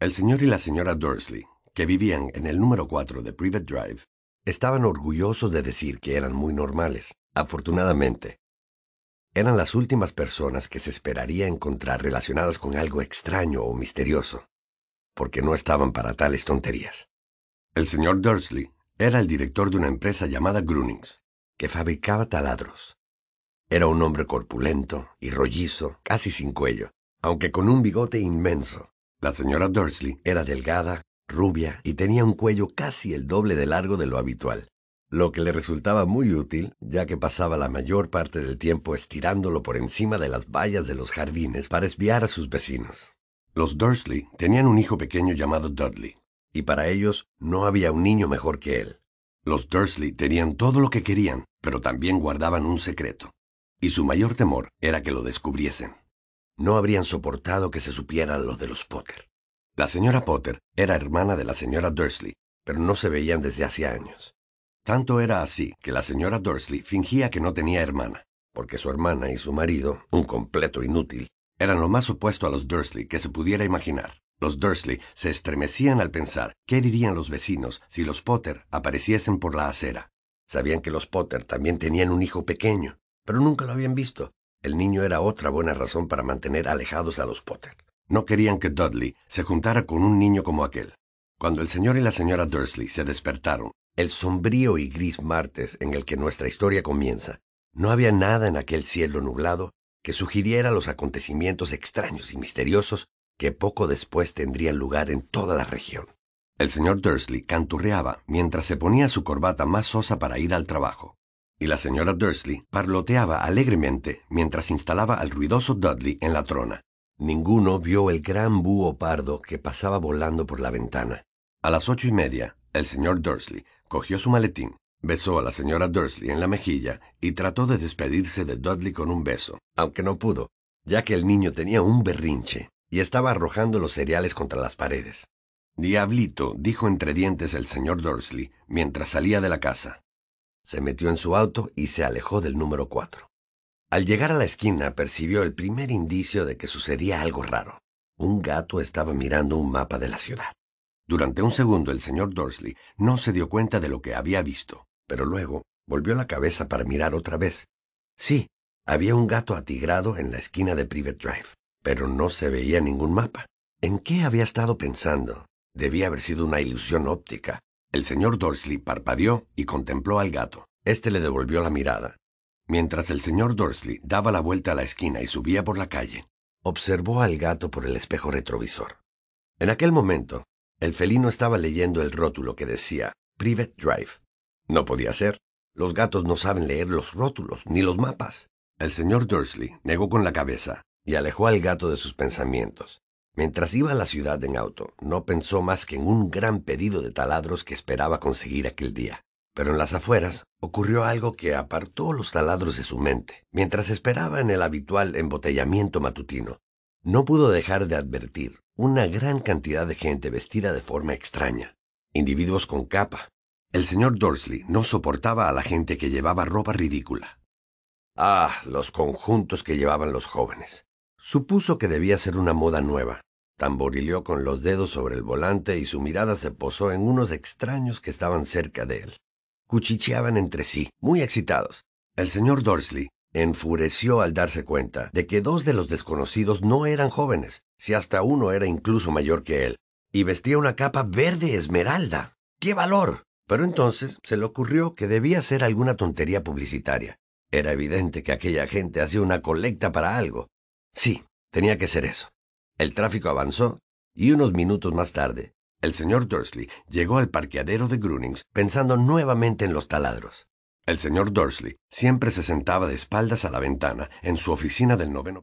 El señor y la señora Dursley, que vivían en el número 4 de Private Drive, estaban orgullosos de decir que eran muy normales, afortunadamente. Eran las últimas personas que se esperaría encontrar relacionadas con algo extraño o misterioso, porque no estaban para tales tonterías. El señor Dursley era el director de una empresa llamada Grunings, que fabricaba taladros. Era un hombre corpulento y rollizo, casi sin cuello, aunque con un bigote inmenso, la señora Dursley era delgada, rubia y tenía un cuello casi el doble de largo de lo habitual, lo que le resultaba muy útil ya que pasaba la mayor parte del tiempo estirándolo por encima de las vallas de los jardines para espiar a sus vecinos. Los Dursley tenían un hijo pequeño llamado Dudley, y para ellos no había un niño mejor que él. Los Dursley tenían todo lo que querían, pero también guardaban un secreto, y su mayor temor era que lo descubriesen no habrían soportado que se supieran los de los Potter. La señora Potter era hermana de la señora Dursley, pero no se veían desde hace años. Tanto era así que la señora Dursley fingía que no tenía hermana, porque su hermana y su marido, un completo inútil, eran lo más opuesto a los Dursley que se pudiera imaginar. Los Dursley se estremecían al pensar qué dirían los vecinos si los Potter apareciesen por la acera. Sabían que los Potter también tenían un hijo pequeño, pero nunca lo habían visto, el niño era otra buena razón para mantener alejados a los Potter. No querían que Dudley se juntara con un niño como aquel. Cuando el señor y la señora Dursley se despertaron, el sombrío y gris martes en el que nuestra historia comienza, no había nada en aquel cielo nublado que sugiriera los acontecimientos extraños y misteriosos que poco después tendrían lugar en toda la región. El señor Dursley canturreaba mientras se ponía su corbata más sosa para ir al trabajo y la señora Dursley parloteaba alegremente mientras instalaba al ruidoso Dudley en la trona. Ninguno vio el gran búho pardo que pasaba volando por la ventana. A las ocho y media, el señor Dursley cogió su maletín, besó a la señora Dursley en la mejilla y trató de despedirse de Dudley con un beso, aunque no pudo, ya que el niño tenía un berrinche y estaba arrojando los cereales contra las paredes. Diablito, dijo entre dientes el señor Dursley mientras salía de la casa. Se metió en su auto y se alejó del número cuatro Al llegar a la esquina percibió el primer indicio de que sucedía algo raro. Un gato estaba mirando un mapa de la ciudad. Durante un segundo el señor Dorsley no se dio cuenta de lo que había visto, pero luego volvió la cabeza para mirar otra vez. Sí, había un gato atigrado en la esquina de Private Drive, pero no se veía ningún mapa. ¿En qué había estado pensando? Debía haber sido una ilusión óptica, el señor Dursley parpadeó y contempló al gato. Este le devolvió la mirada. Mientras el señor Dorsley daba la vuelta a la esquina y subía por la calle, observó al gato por el espejo retrovisor. En aquel momento, el felino estaba leyendo el rótulo que decía Private Drive. No podía ser. Los gatos no saben leer los rótulos ni los mapas. El señor Dursley negó con la cabeza y alejó al gato de sus pensamientos. Mientras iba a la ciudad en auto, no pensó más que en un gran pedido de taladros que esperaba conseguir aquel día. Pero en las afueras ocurrió algo que apartó los taladros de su mente. Mientras esperaba en el habitual embotellamiento matutino, no pudo dejar de advertir una gran cantidad de gente vestida de forma extraña, individuos con capa. El señor Dorsley no soportaba a la gente que llevaba ropa ridícula. Ah, los conjuntos que llevaban los jóvenes. Supuso que debía ser una moda nueva, Tamborileó con los dedos sobre el volante y su mirada se posó en unos extraños que estaban cerca de él. Cuchicheaban entre sí, muy excitados. El señor Dorsley enfureció al darse cuenta de que dos de los desconocidos no eran jóvenes, si hasta uno era incluso mayor que él, y vestía una capa verde esmeralda. ¡Qué valor! Pero entonces se le ocurrió que debía ser alguna tontería publicitaria. Era evidente que aquella gente hacía una colecta para algo. Sí, tenía que ser eso. El tráfico avanzó, y unos minutos más tarde, el señor Dursley llegó al parqueadero de Grunings pensando nuevamente en los taladros. El señor Dursley siempre se sentaba de espaldas a la ventana en su oficina del noveno.